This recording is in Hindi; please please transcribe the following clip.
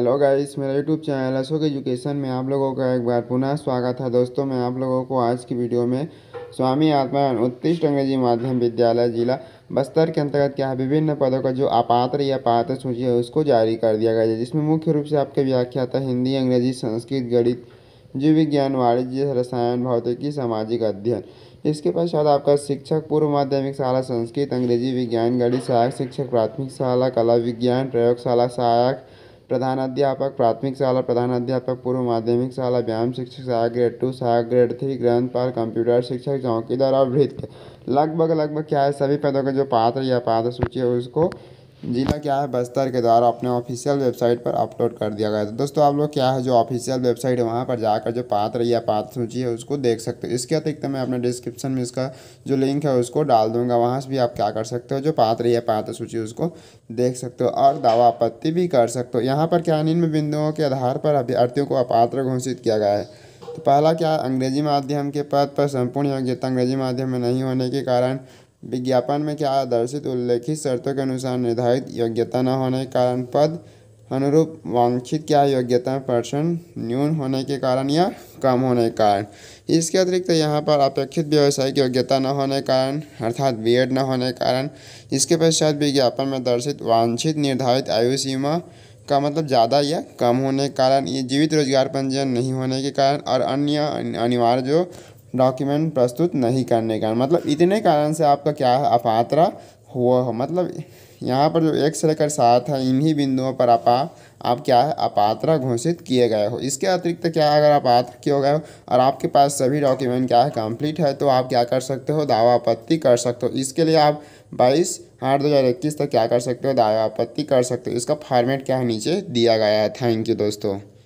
हेलो गाइस मेरा यूट्यूब चैनल अशोक एजुकेशन में आप लोगों का एक बार पुनः स्वागत है दोस्तों मैं आप लोगों को आज की वीडियो में स्वामी आत्मा उत्कृष्ट अंग्रेजी माध्यम विद्यालय जिला बस्तर के अंतर्गत क्या विभिन्न पदों का जो अपात्र या पात्र सूची है उसको जारी कर दिया गया है जिसमें मुख्य रूप से आपके था हिंदी अंग्रेजी संस्कृत गणित जीव विज्ञान वाणिज्य रसायन भौतिकी सामाजिक अध्ययन इसके पश्चात आपका शिक्षक पूर्व माध्यमिक शाला संस्कृत अंग्रेजी विज्ञान गणित सहायक शिक्षक प्राथमिक शाला कला विज्ञान प्रयोगशाला सहायक प्रधानाध्यापक प्राथमिक शाला प्रधानाध्यापक पूर्व माध्यमिक शाला व्यायाम शिक्षक सहायक ग्रेड टू सहायक ग्रेड थ्री ग्रंथपाल कंप्यूटर शिक्षक चौकीदार और वृत्त लगभग लगभग क्या है सभी पदों का जो पात्र या पात्र सूची है उसको जिला क्या है बस्तर के द्वारा अपने ऑफिशियल वेबसाइट पर अपलोड कर दिया गया था तो दोस्तों आप लोग क्या है जो ऑफिशियल वेबसाइट है वहाँ पर जाकर जो पात्र या पात्र सूची है उसको देख सकते हो इसके अतिरिक्त मैं अपने डिस्क्रिप्शन में इसका जो लिंक है उसको डाल दूंगा वहाँ से भी आप क्या कर सकते हो जो पात्र या पात्र सूची उसको देख सकते हो और दावा आपत्ति भी कर सकते हो यहाँ पर क्या निम्न बिंदुओं के आधार पर अभ्यर्थियों को अपात्र घोषित किया गया है तो पहला क्या अंग्रेजी माध्यम के पद पर संपूर्ण योग्यता अंग्रेजी माध्यम में नहीं होने के कारण विज्ञापन में क्या आदर्शित उल्लेखित शर्तों के अनुसार निर्धारित योग्यता न होने के कारण पद अनुरूप वांछित क्या योग्यता पर्सन न्यून होने के कारण या कम होने के कारण इसके अतिरिक्त यहाँ पर अपेक्षित व्यवसायिक योग्यता न होने के कारण अर्थात बी न होने के कारण इसके पश्चात विज्ञापन में दर्शित वांछित निर्धारित आयु सीमा का मतलब ज़्यादा या कम होने के कारण ये जीवित रोजगार पंजीयन नहीं होने के कारण और अन्य अनिवार्य जो डॉक्यूमेंट प्रस्तुत नहीं करने का मतलब इतने कारण से आपका क्या है अपात्रा हुआ हो मतलब यहाँ पर जो एक से लेकर सात है इन्हीं बिंदुओं पर आप आप क्या है अपात्र घोषित किए गए हो इसके अतिरिक्त क्या है अगर आप पात्र किए गए हो और आपके पास सभी डॉक्यूमेंट क्या है कंप्लीट है तो आप क्या कर सकते हो दावा आपत्ति कर सकते हो इसके लिए आप 22 आठ दो हज़ार इक्कीस तक क्या कर सकते हो दावा आपत्ति कर सकते हो इसका फॉर्मेट क्या है नीचे दिया गया है थैंक यू दोस्तों